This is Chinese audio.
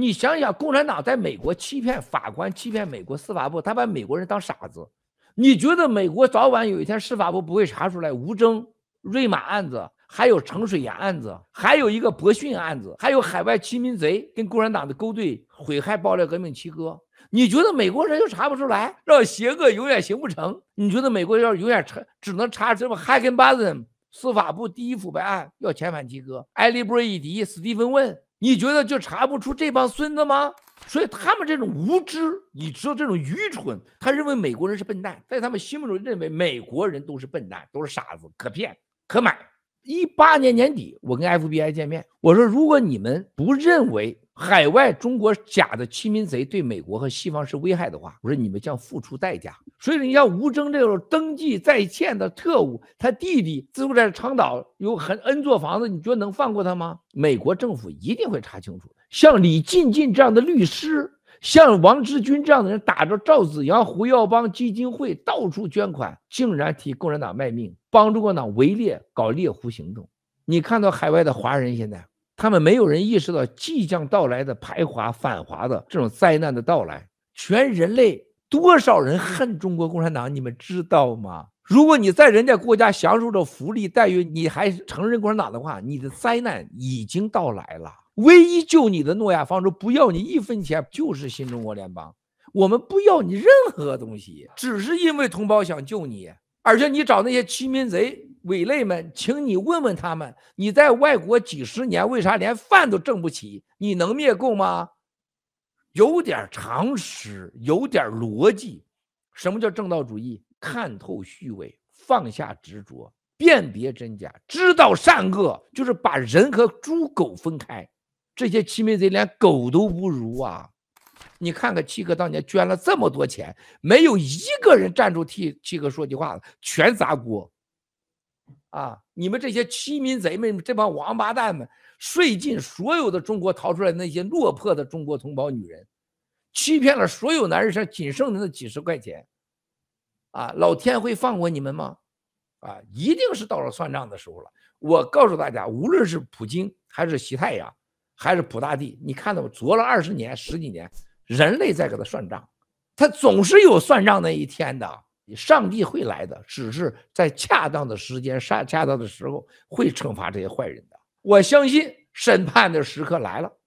你想想，共产党在美国欺骗法官，欺骗美国司法部，他把美国人当傻子。你觉得美国早晚有一天司法部不会查出来吴征、瑞玛案子，还有程水岩案子，还有一个博讯案子，还有海外欺民贼跟共产党的勾兑，毁害暴料革命七哥。你觉得美国人就查不出来，让邪恶永远行不成？你觉得美国要永远查，只能查什么 h a g e n b a s e n 司法部第一腐败案要遣返七哥艾利 i e 迪、e 蒂芬问？你觉得就查不出这帮孙子吗？所以他们这种无知，你知道这种愚蠢，他认为美国人是笨蛋，在他们心目中认为美国人都是笨蛋，都是傻子，可骗可买。一八年年底，我跟 FBI 见面，我说如果你们不认为。海外中国假的亲民贼对美国和西方是危害的话，我说你们将付出代价。所以你像吴征这种登记在线的特务，他弟弟自古在长岛有很 N 座房子，你觉得能放过他吗？美国政府一定会查清楚像李进进这样的律师，像王志军这样的人，打着赵子阳、胡耀邦基金会到处捐款，竟然替共产党卖命，帮助共产党围猎搞猎狐行动。你看到海外的华人现在？他们没有人意识到即将到来的排华、反华的这种灾难的到来。全人类多少人恨中国共产党，你们知道吗？如果你在人家国家享受着福利待遇，你还承认共产党的话，你的灾难已经到来了。唯一救你的诺亚方舟不要你一分钱，就是新中国联邦。我们不要你任何东西，只是因为同胞想救你，而且你找那些欺民贼。伪类们，请你问问他们：你在外国几十年，为啥连饭都挣不起？你能灭共吗？有点常识，有点逻辑。什么叫正道主义？看透虚伪，放下执着，辨别真假，知道善恶，就是把人和猪狗分开。这些欺民贼连狗都不如啊！你看看七哥当年捐了这么多钱，没有一个人站出替七哥说句话，的，全砸锅。啊！你们这些欺民贼们，这帮王八蛋们，睡尽所有的中国逃出来那些落魄的中国同胞女人，欺骗了所有男人，剩仅剩的那几十块钱，啊！老天会放过你们吗？啊！一定是到了算账的时候了。我告诉大家，无论是普京，还是习太阳，还是普大帝，你看到，昨了二十年、十几年，人类在给他算账，他总是有算账那一天的。上帝会来的，只是在恰当的时间、恰恰当的时候会惩罚这些坏人的。我相信审判的时刻来了。